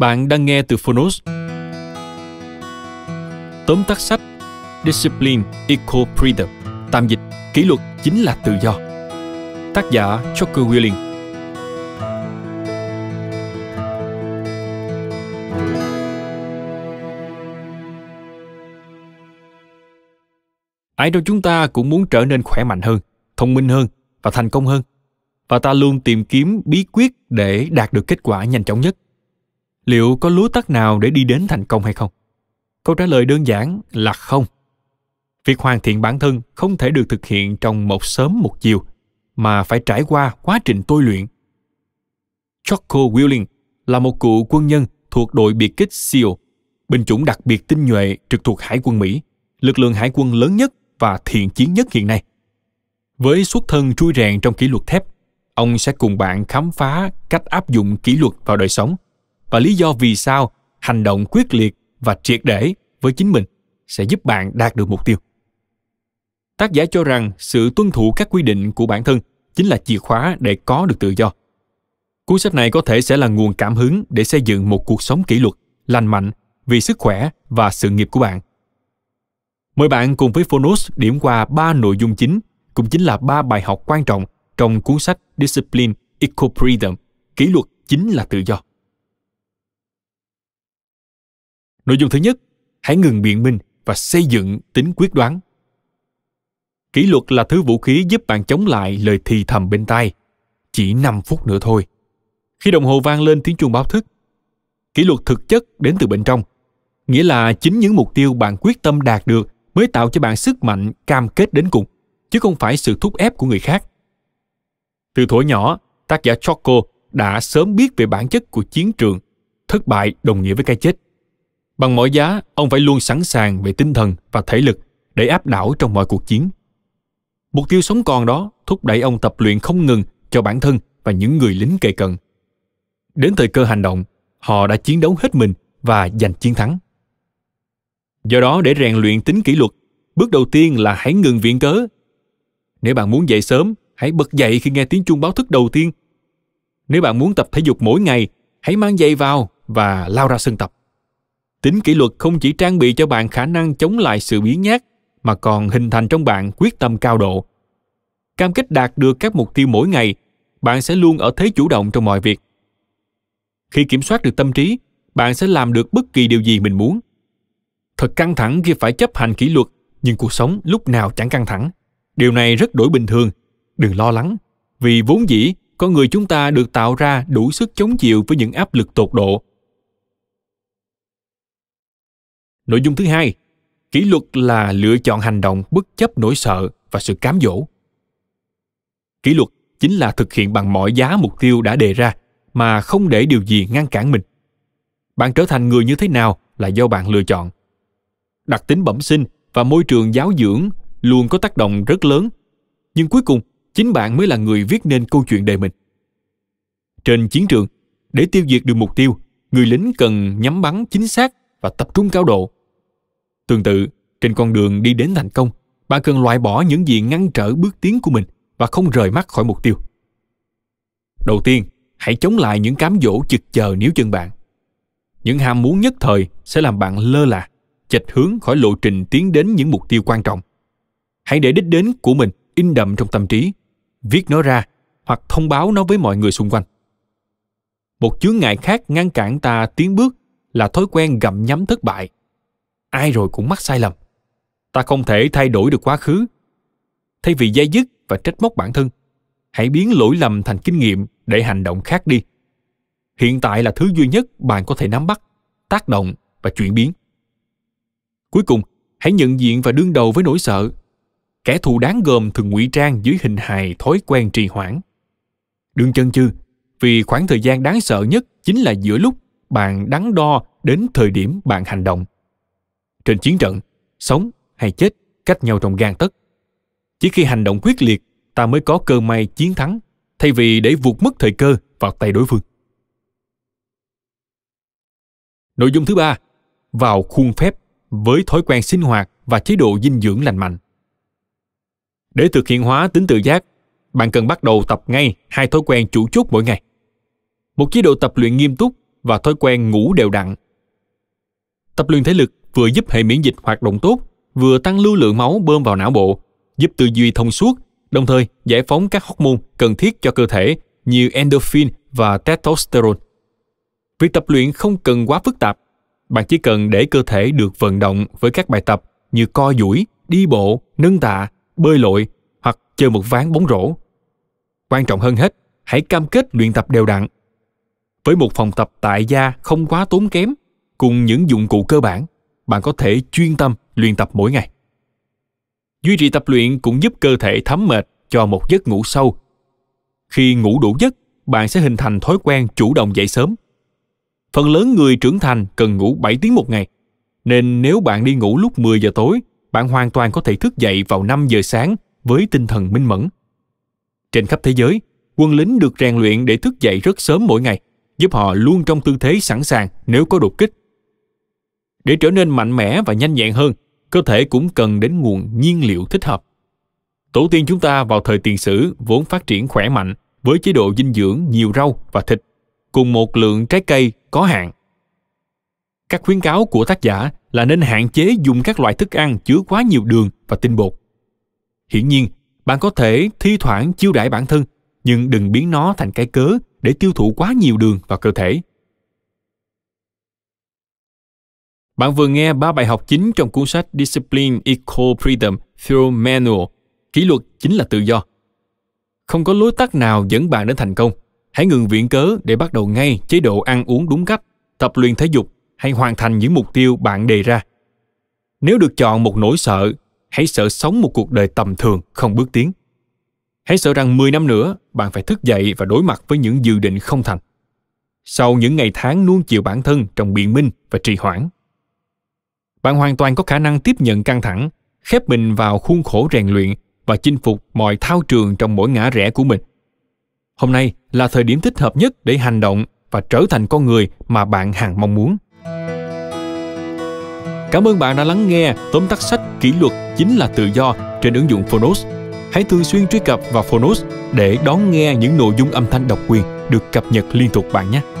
Bạn đang nghe từ Phonos. Tóm tắt sách Discipline Equal Freedom Tạm dịch, kỷ luật chính là tự do Tác giả Joker Willing ai đâu chúng ta cũng muốn trở nên khỏe mạnh hơn thông minh hơn và thành công hơn và ta luôn tìm kiếm bí quyết để đạt được kết quả nhanh chóng nhất liệu có lúa tắt nào để đi đến thành công hay không? Câu trả lời đơn giản là không. Việc hoàn thiện bản thân không thể được thực hiện trong một sớm một chiều, mà phải trải qua quá trình tôi luyện. Choco Willing là một cựu quân nhân thuộc đội biệt kích SEAL, binh chủng đặc biệt tinh nhuệ trực thuộc Hải quân Mỹ, lực lượng hải quân lớn nhất và thiện chiến nhất hiện nay. Với xuất thân trui rèn trong kỷ luật thép, ông sẽ cùng bạn khám phá cách áp dụng kỷ luật vào đời sống – và lý do vì sao hành động quyết liệt và triệt để với chính mình sẽ giúp bạn đạt được mục tiêu tác giả cho rằng sự tuân thủ các quy định của bản thân chính là chìa khóa để có được tự do cuốn sách này có thể sẽ là nguồn cảm hứng để xây dựng một cuộc sống kỷ luật lành mạnh vì sức khỏe và sự nghiệp của bạn mời bạn cùng với phonos điểm qua ba nội dung chính cũng chính là ba bài học quan trọng trong cuốn sách discipline equilibrium kỷ luật chính là tự do Nội dung thứ nhất, hãy ngừng biện minh và xây dựng tính quyết đoán. Kỷ luật là thứ vũ khí giúp bạn chống lại lời thì thầm bên tai. Chỉ 5 phút nữa thôi. Khi đồng hồ vang lên tiếng chuông báo thức, kỷ luật thực chất đến từ bên trong. Nghĩa là chính những mục tiêu bạn quyết tâm đạt được mới tạo cho bạn sức mạnh cam kết đến cùng, chứ không phải sự thúc ép của người khác. Từ thuở nhỏ, tác giả Choco đã sớm biết về bản chất của chiến trường, thất bại đồng nghĩa với cái chết. Bằng mọi giá, ông phải luôn sẵn sàng về tinh thần và thể lực để áp đảo trong mọi cuộc chiến. Mục tiêu sống còn đó thúc đẩy ông tập luyện không ngừng cho bản thân và những người lính kề cận. Đến thời cơ hành động, họ đã chiến đấu hết mình và giành chiến thắng. Do đó để rèn luyện tính kỷ luật, bước đầu tiên là hãy ngừng viện cớ. Nếu bạn muốn dậy sớm, hãy bật dậy khi nghe tiếng chuông báo thức đầu tiên. Nếu bạn muốn tập thể dục mỗi ngày, hãy mang giày vào và lao ra sân tập tính kỷ luật không chỉ trang bị cho bạn khả năng chống lại sự biến nhát mà còn hình thành trong bạn quyết tâm cao độ cam kết đạt được các mục tiêu mỗi ngày bạn sẽ luôn ở thế chủ động trong mọi việc khi kiểm soát được tâm trí bạn sẽ làm được bất kỳ điều gì mình muốn thật căng thẳng khi phải chấp hành kỷ luật nhưng cuộc sống lúc nào chẳng căng thẳng điều này rất đổi bình thường đừng lo lắng vì vốn dĩ con người chúng ta được tạo ra đủ sức chống chịu với những áp lực tột độ Nội dung thứ hai, kỷ luật là lựa chọn hành động bất chấp nỗi sợ và sự cám dỗ. Kỷ luật chính là thực hiện bằng mọi giá mục tiêu đã đề ra mà không để điều gì ngăn cản mình. Bạn trở thành người như thế nào là do bạn lựa chọn. Đặc tính bẩm sinh và môi trường giáo dưỡng luôn có tác động rất lớn, nhưng cuối cùng chính bạn mới là người viết nên câu chuyện đời mình. Trên chiến trường, để tiêu diệt được mục tiêu, người lính cần nhắm bắn chính xác và tập trung cao độ Tương tự, trên con đường đi đến thành công, bạn cần loại bỏ những gì ngăn trở bước tiến của mình và không rời mắt khỏi mục tiêu. Đầu tiên, hãy chống lại những cám dỗ chực chờ níu chân bạn. Những ham muốn nhất thời sẽ làm bạn lơ là, chệch hướng khỏi lộ trình tiến đến những mục tiêu quan trọng. Hãy để đích đến của mình in đậm trong tâm trí, viết nó ra hoặc thông báo nó với mọi người xung quanh. Một chướng ngại khác ngăn cản ta tiến bước là thói quen gặm nhắm thất bại – ai rồi cũng mắc sai lầm ta không thể thay đổi được quá khứ thay vì dây dứt và trách móc bản thân hãy biến lỗi lầm thành kinh nghiệm để hành động khác đi hiện tại là thứ duy nhất bạn có thể nắm bắt tác động và chuyển biến cuối cùng hãy nhận diện và đương đầu với nỗi sợ kẻ thù đáng gồm thường ngụy trang dưới hình hài thói quen trì hoãn đừng chân chừ vì khoảng thời gian đáng sợ nhất chính là giữa lúc bạn đắn đo đến thời điểm bạn hành động trên chiến trận, sống hay chết cách nhau trong gan tất Chỉ khi hành động quyết liệt, ta mới có cơ may chiến thắng, thay vì để vụt mất thời cơ vào tay đối phương. Nội dung thứ ba, vào khuôn phép với thói quen sinh hoạt và chế độ dinh dưỡng lành mạnh. Để thực hiện hóa tính tự giác, bạn cần bắt đầu tập ngay hai thói quen chủ chốt mỗi ngày. Một chế độ tập luyện nghiêm túc và thói quen ngủ đều đặn. Tập luyện thể lực vừa giúp hệ miễn dịch hoạt động tốt, vừa tăng lưu lượng máu bơm vào não bộ, giúp tư duy thông suốt, đồng thời giải phóng các hormone cần thiết cho cơ thể như endorphin và testosterone. Việc tập luyện không cần quá phức tạp, bạn chỉ cần để cơ thể được vận động với các bài tập như co duỗi, đi bộ, nâng tạ, bơi lội hoặc chơi một ván bóng rổ. Quan trọng hơn hết, hãy cam kết luyện tập đều đặn. Với một phòng tập tại gia không quá tốn kém, cùng những dụng cụ cơ bản, bạn có thể chuyên tâm luyện tập mỗi ngày. Duy trì tập luyện cũng giúp cơ thể thấm mệt cho một giấc ngủ sâu. Khi ngủ đủ giấc, bạn sẽ hình thành thói quen chủ động dậy sớm. Phần lớn người trưởng thành cần ngủ 7 tiếng một ngày, nên nếu bạn đi ngủ lúc 10 giờ tối, bạn hoàn toàn có thể thức dậy vào 5 giờ sáng với tinh thần minh mẫn. Trên khắp thế giới, quân lính được rèn luyện để thức dậy rất sớm mỗi ngày, giúp họ luôn trong tư thế sẵn sàng nếu có đột kích để trở nên mạnh mẽ và nhanh nhẹn hơn, cơ thể cũng cần đến nguồn nhiên liệu thích hợp. Tổ tiên chúng ta vào thời tiền sử vốn phát triển khỏe mạnh với chế độ dinh dưỡng nhiều rau và thịt, cùng một lượng trái cây có hạn. Các khuyến cáo của tác giả là nên hạn chế dùng các loại thức ăn chứa quá nhiều đường và tinh bột. Hiển nhiên, bạn có thể thi thoảng chiêu đãi bản thân, nhưng đừng biến nó thành cái cớ để tiêu thụ quá nhiều đường vào cơ thể. Bạn vừa nghe ba bài học chính trong cuốn sách Discipline, Equal Freedom, through Manual, Kỷ luật chính là tự do. Không có lối tắt nào dẫn bạn đến thành công. Hãy ngừng viện cớ để bắt đầu ngay chế độ ăn uống đúng cách, tập luyện thể dục hay hoàn thành những mục tiêu bạn đề ra. Nếu được chọn một nỗi sợ, hãy sợ sống một cuộc đời tầm thường không bước tiến. Hãy sợ rằng 10 năm nữa bạn phải thức dậy và đối mặt với những dự định không thành. Sau những ngày tháng nuông chiều bản thân trong biện minh và trì hoãn, bạn hoàn toàn có khả năng tiếp nhận căng thẳng khép mình vào khuôn khổ rèn luyện và chinh phục mọi thao trường trong mỗi ngã rẽ của mình hôm nay là thời điểm thích hợp nhất để hành động và trở thành con người mà bạn hằng mong muốn cảm ơn bạn đã lắng nghe tóm tắt sách kỷ luật chính là tự do trên ứng dụng phonos hãy thường xuyên truy cập vào phonos để đón nghe những nội dung âm thanh độc quyền được cập nhật liên tục bạn nhé